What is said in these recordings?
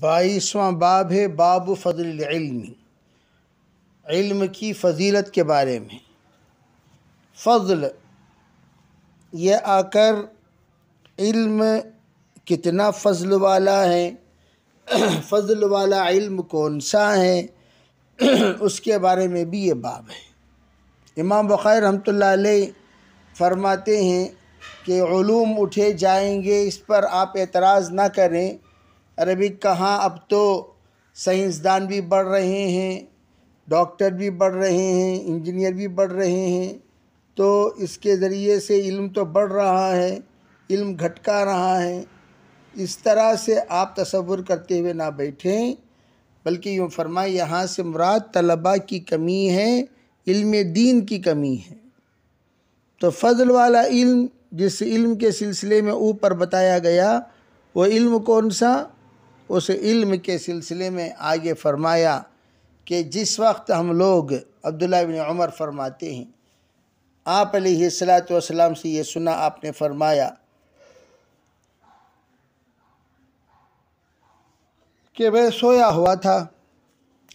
बाईसवां बाब है बाब फजल इल्म की फजीलत के बारे में फ़ज़ल यह आकर इल्म कितना फ़जल वाला है फ़जल वाला इल्म कौन सा है उसके बारे में भी ये बाब है इमाम बख़ैर रहमत फरमाते हैं कि ूम उठे जाएंगे इस पर आप एतराज़ ना करें अरे कहाँ अब तो साइंसदान भी बढ़ रहे हैं डॉक्टर भी बढ़ रहे हैं इंजीनियर भी बढ़ रहे हैं तो इसके ज़रिए से इल्म तो बढ़ रहा है इल्म घटका रहा है इस तरह से आप तस्वुर करते हुए ना बैठें बल्कि यूँ फरमाए यहाँ से मुराद तलबा की कमी है इल्म दीन की कमी है तो फ़जल वाला इल्म जिस इल्म के सिलसिले में ऊपर बताया गया वो इल्म कौन सा उस इल्म के सिलसिले में आगे फरमाया कि जिस वक्त हम लोग अब्दुल्ला बिन उमर फरमाते हैं आप सलात से ये सुना आपने फरमाया कि वह सोया हुआ था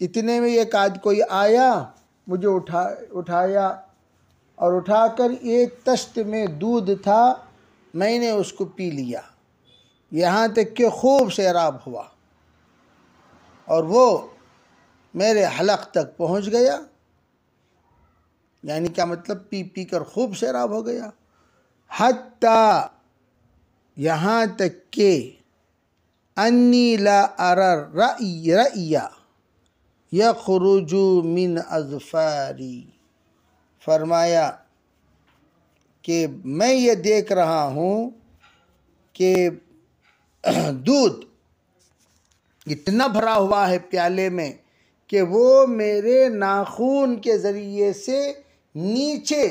इतने में एक काद कोई आया मुझे उठा उठाया और उठाकर एक तश्त में दूध था मैंने उसको पी लिया यहाँ तक कि खूब सैराब हुआ और वो मेरे हलक तक पहुँच गया यानी क्या मतलब पी पी कर खूब सैराब हो गया हत्ता यहाँ तक के अन्नी ला रिया रैया खुरुजु मिन अजफारी फरमाया कि मैं ये देख रहा हूँ कि दूध इतना भरा हुआ है प्याले में कि वो मेरे नाखून के ज़रिए से नीचे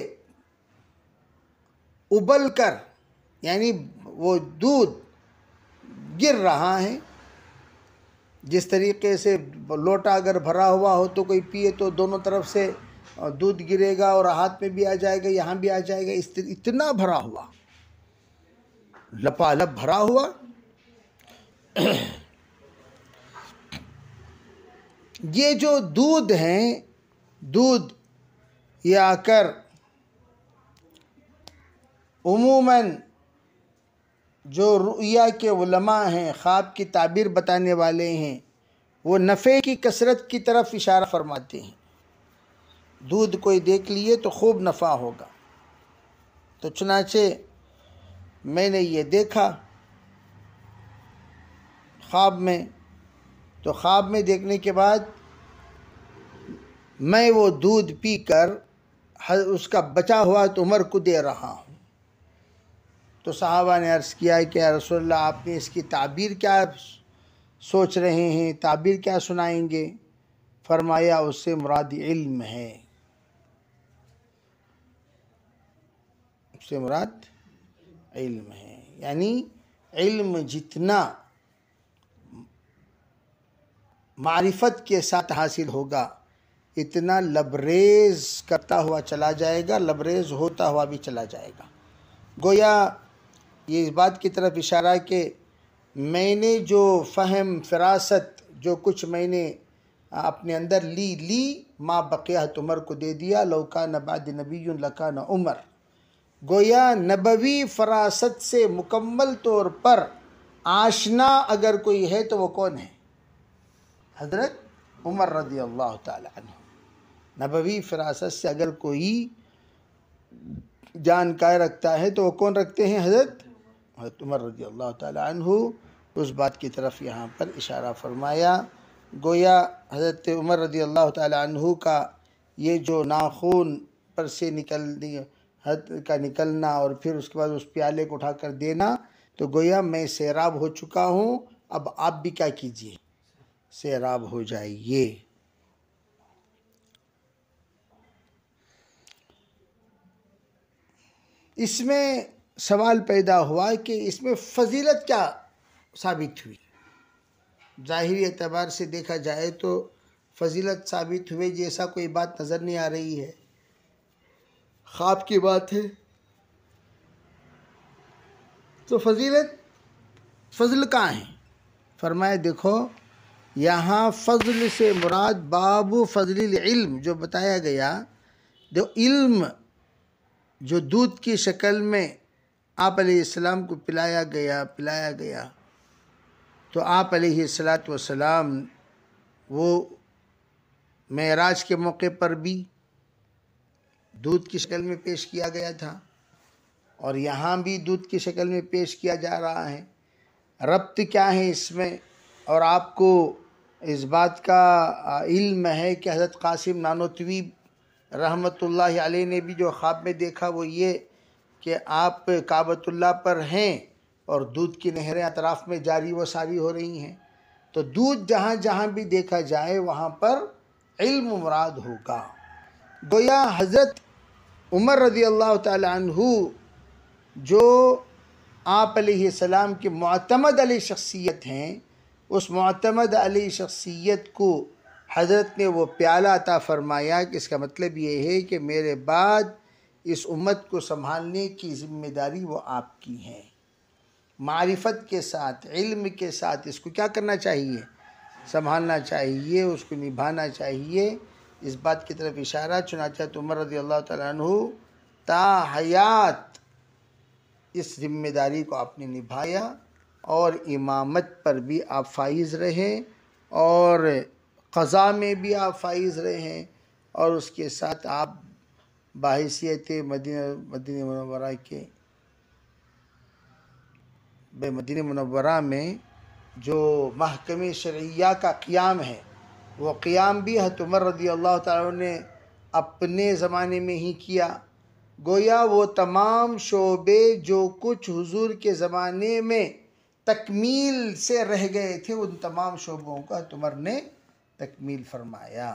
उबल कर यानी वो दूध गिर रहा है जिस तरीके से लोटा अगर भरा हुआ हो तो कोई पिए तो दोनों तरफ से दूध गिरेगा और हाथ में भी आ जाएगा यहाँ भी आ जाएगा इस इतना भरा हुआ लपालप भरा हुआ ये जो दूध हैं दूध ये आकर उमूमन जो रुया के उलमा हैं ख्वाब की ताबीर बताने वाले हैं वो नफ़े की कसरत की तरफ इशारा फरमाते हैं दूध कोई देख लिए तो खूब नफ़ा होगा तो चुनाचे मैंने ये देखा ख्वाब में तो ख्वाब में देखने के बाद मैं वो दूध पी कर उसका बचा हुआ तो उमर को दे रहा हूँ तो साहबा ने अर्ज़ किया कि रसोल्ला आपने इसकी ताबीर क्या सोच रहे हैं ताबीर क्या सुनाएंगे फरमाया उससे मुराद इल्म है उससे मुराद इल्म है यानी इल्म जितना मारिफत के साथ हासिल होगा इतना लबरेज करता हुआ चला जाएगा लबरेज होता हुआ भी चला जाएगा गोया ये इस बात की तरफ इशारा कि मैंने जो फ़हम फरासत जो कुछ मैंने अपने अंदर ली ली माँ बक़िया उमर को दे दिया लौका नबाद नबी लका न उमर गोया नबवी फरासत से मुकम्मल तौर पर आशना अगर कोई है तो वो कौन है हजरत उमर रदी अल्लाह तबवी फिरासत फ़रासत से अगर कोई जानकार रखता है तो वो कौन रखते हैं हजरत हजरत उमर रजी अल्लाह तु उस बात की तरफ यहाँ पर इशारा फरमाया गोया हजरत उमर रजी अल्लाह तु का ये जो नाखून पर से निकल हद का निकलना और फिर उसके बाद उस प्याले को उठा कर देना तो गोया मैं सैराब हो चुका हूँ अब आप भी क्या कीजिए सैराब हो जाइए इसमें सवाल पैदा हुआ कि इसमें फजीलत क्या साबित हुई ज़ाहिर एतबार से देखा जाए तो फजीलत साबित हुए जैसा कोई बात नज़र नहीं आ रही है ख्वाब की बात है तो फजीलत फजल कहाँ है फरमाए देखो यहाँ फ़ज़ल से मुराद बाबू फ़जल इल्म जो बताया गया जो इल्म जो दूध की शक्ल में आप आपलाम को पिलाया गया पिलाया गया तो आप सलात वो महराज के मौके पर भी दूध की शक्ल में पेश किया गया था और यहाँ भी दूध की शक्ल में पेश किया जा रहा है रब्त क्या है इसमें और आपको इस बात का इल्म है कि हज़रत कासिम नानोतवी रहमतुल्लाह अलैह ने भी जो ख्वाब में देखा वो ये कि आप काबतुल्ला पर हैं और दूध की नहरें अतराफ़ में जारी व सारी हो रही हैं तो दूध जहाँ जहाँ भी देखा जाए वहाँ पर इल्म मुराद होगा गोया हज़रत उमर रजी अल्लाह तु जो आप सलाम की मतमद शख्सियत हैं उस मतमद अली शख्सियत को हज़रत ने वो प्याला अता फरमाया कि इसका मतलब ये है कि मेरे बाद इस उम्मत को संभालने की ज़िम्मेदारी वो आपकी है मारिफत के साथ इल्म के साथ इसको क्या करना चाहिए संभालना चाहिए उसको निभाना चाहिए इस बात की तरफ इशारा चुनाचा तो उमर रजी अल्लाह तु हयात इस जिम्मेदारी को आपने निभाया और इमामत पर भी आप फाइज़ रहें और ख़ज़ा में भी आप फाइज़ रहें और उसके साथ आप बाहसीत मदीन मदीन मनवरा के मदीन मनवरा में जो महकम शरिया का क़्याम है वो क़्याम भी हतमर रदी अल्लाह अपने ज़माने में ही किया गोया वो तमाम शोबे जो कुछ हुजूर के ज़माने में तकमील से रह गए थे उन तमाम शोबों का तुमर तो ने तकमील फरमाया